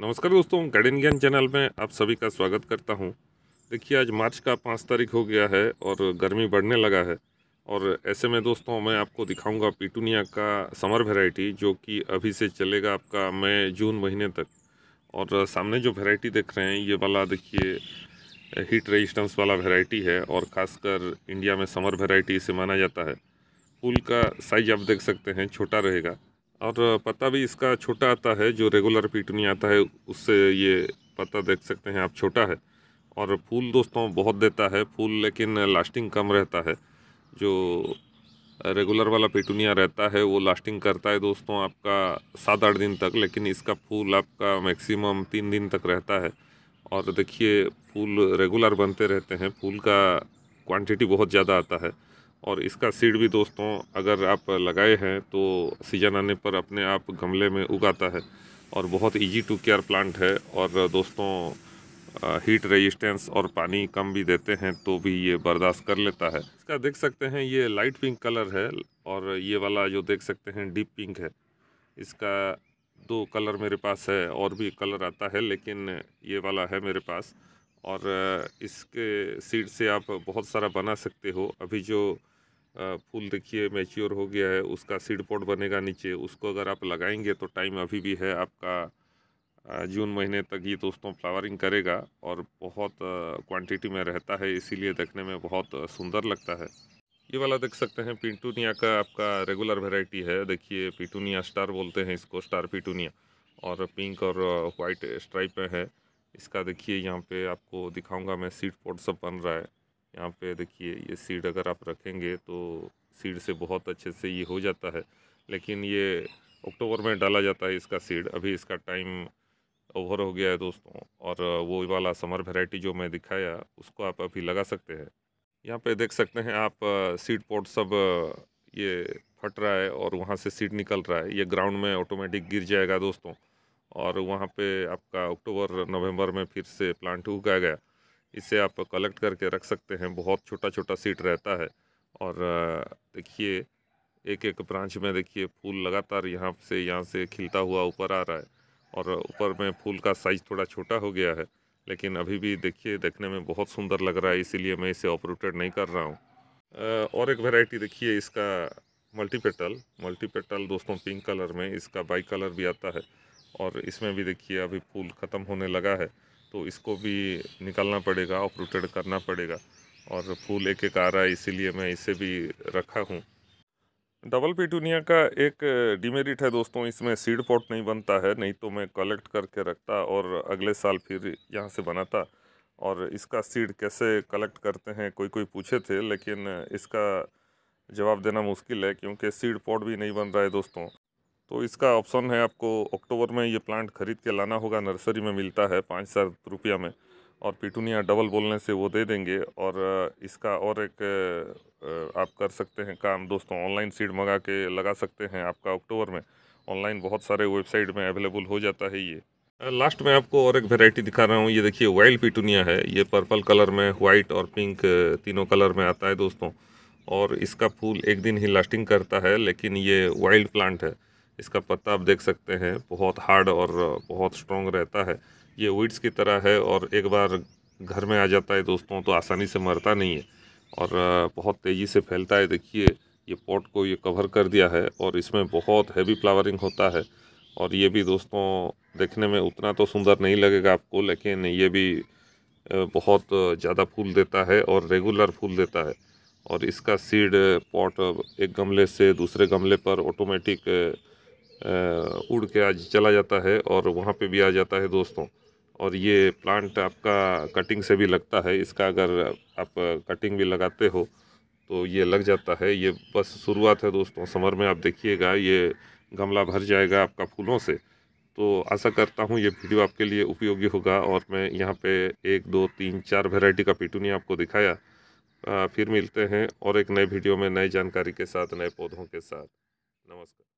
नमस्कार दोस्तों गार्डन ज्ञान चैनल में आप सभी का स्वागत करता हूं देखिए आज मार्च का पाँच तारीख हो गया है और गर्मी बढ़ने लगा है और ऐसे में दोस्तों मैं आपको दिखाऊंगा पीटूनिया का समर वेराइटी जो कि अभी से चलेगा आपका मई जून महीने तक और सामने जो वेराइटी देख रहे हैं ये वाला देखिए हीट रजिस्टेंस वाला वेराइटी है और ख़ासकर इंडिया में समर वेराइटी इसे माना जाता है फूल का साइज आप देख सकते हैं छोटा रहेगा और पत्ता भी इसका छोटा आता है जो रेगुलर पीटूनी आता है उससे ये पत्ता देख सकते हैं आप छोटा है और फूल दोस्तों बहुत देता है फूल लेकिन लास्टिंग कम रहता है जो रेगुलर वाला पेटूनिया रहता है वो लास्टिंग करता है दोस्तों आपका सात आठ दिन तक लेकिन इसका फूल आपका मैक्सिमम तीन दिन तक रहता है और देखिए फूल रेगुलर बनते रहते हैं फूल का क्वांटिटी बहुत ज़्यादा आता है और इसका सीड भी दोस्तों अगर आप लगाए हैं तो सीजन आने पर अपने आप गमले में उगाता है और बहुत इजी टू केयर प्लांट है और दोस्तों हीट रेजिस्टेंस और पानी कम भी देते हैं तो भी ये बर्दाश्त कर लेता है इसका देख सकते हैं ये लाइट पिंक कलर है और ये वाला जो देख सकते हैं डीप पिंक है इसका दो कलर मेरे पास है और भी कलर आता है लेकिन ये वाला है मेरे पास और इसके सीड से आप बहुत सारा बना सकते हो अभी जो फूल देखिए मैच्योर हो गया है उसका सीड पॉट बनेगा नीचे उसको अगर आप लगाएंगे तो टाइम अभी भी है आपका जून महीने तक ये दोस्तों फ्लावरिंग करेगा और बहुत क्वांटिटी में रहता है इसीलिए देखने में बहुत सुंदर लगता है ये वाला देख सकते हैं पिटूनिया का आपका रेगुलर वेराइटी है देखिए पिटूनिया स्टार बोलते हैं इसको स्टार पिटूनिया और पिंक और वाइट स्ट्राइप में है इसका देखिए यहाँ पे आपको दिखाऊंगा मैं सीट पोर्ट सब बन रहा है यहाँ पे देखिए ये सीड अगर आप रखेंगे तो सीड से बहुत अच्छे से ये हो जाता है लेकिन ये अक्टूबर में डाला जाता है इसका सीड अभी इसका टाइम ओवर हो गया है दोस्तों और वो वाला समर वेराइटी जो मैं दिखाया उसको आप अभी लगा सकते हैं यहाँ पे देख सकते हैं आप सीड पॉट सब ये फट रहा है और वहाँ से सीड निकल रहा है ये ग्राउंड में ऑटोमेटिक गिर जाएगा दोस्तों और वहाँ पे आपका अक्टूबर नवंबर में फिर से प्लांट उगाया गया इसे आप कलेक्ट करके रख सकते हैं बहुत छोटा छोटा सीट रहता है और देखिए एक एक ब्रांच में देखिए फूल लगातार यहाँ से यहाँ से खिलता हुआ ऊपर आ रहा है और ऊपर में फूल का साइज़ थोड़ा छोटा हो गया है लेकिन अभी भी देखिए देखने में बहुत सुंदर लग रहा है इसीलिए मैं इसे ऑपरेटेड नहीं कर रहा हूँ और एक वेराइटी देखिए इसका मल्टीपेटल मल्टीपेटल दोस्तों पिंक कलर में इसका बाई कलर भी आता है और इसमें भी देखिए अभी फूल ख़त्म होने लगा है तो इसको भी निकालना पड़ेगा ऑपरेटेड करना पड़ेगा और फूल एक एक आ रहा है इसीलिए मैं इसे भी रखा हूँ डबल पिटूनिया का एक डिमेरिट है दोस्तों इसमें सीड पॉट नहीं बनता है नहीं तो मैं कलेक्ट करके रखता और अगले साल फिर यहाँ से बनाता और इसका सीड कैसे कलेक्ट करते हैं कोई कोई पूछे थे लेकिन इसका जवाब देना मुश्किल है क्योंकि सीड पॉट भी नहीं बन रहा है दोस्तों तो इसका ऑप्शन है आपको अक्टूबर में ये प्लांट खरीद के लाना होगा नर्सरी में मिलता है पाँच हजार रुपया में और पिटूनिया डबल बोलने से वो दे देंगे और इसका और एक आप कर सकते हैं काम दोस्तों ऑनलाइन सीड मंगा के लगा सकते हैं आपका अक्टूबर में ऑनलाइन बहुत सारे वेबसाइट में अवेलेबल हो जाता है ये लास्ट में आपको और एक वेराइटी दिखा रहा हूँ ये देखिए वाइल्ड पिटूनिया है ये पर्पल कलर में वाइट और पिंक तीनों कलर में आता है दोस्तों और इसका फूल एक दिन ही लास्टिंग करता है लेकिन ये वाइल्ड प्लांट है इसका पत्ता आप देख सकते हैं बहुत हार्ड और बहुत स्ट्रॉन्ग रहता है ये वीड्स की तरह है और एक बार घर में आ जाता है दोस्तों तो आसानी से मरता नहीं है और बहुत तेज़ी से फैलता है देखिए ये पॉट को ये कवर कर दिया है और इसमें बहुत हैवी फ्लावरिंग होता है और ये भी दोस्तों देखने में उतना तो सुंदर नहीं लगेगा आपको लेकिन ये भी बहुत ज़्यादा फूल देता है और रेगुलर फूल देता है और इसका सीड पॉट एक गमले से दूसरे गमले पर ऑटोमेटिक उड़ के आज चला जाता है और वहाँ पे भी आ जाता है दोस्तों और ये प्लांट आपका कटिंग से भी लगता है इसका अगर आप कटिंग भी लगाते हो तो ये लग जाता है ये बस शुरुआत है दोस्तों समर में आप देखिएगा ये गमला भर जाएगा आपका फूलों से तो आशा करता हूँ ये वीडियो आपके लिए उपयोगी होगा और मैं यहाँ पे एक दो तीन चार वेराइटी का पिटूनी आपको दिखाया आ, फिर मिलते हैं और एक नए वीडियो में नए जानकारी के साथ नए पौधों के साथ नमस्कार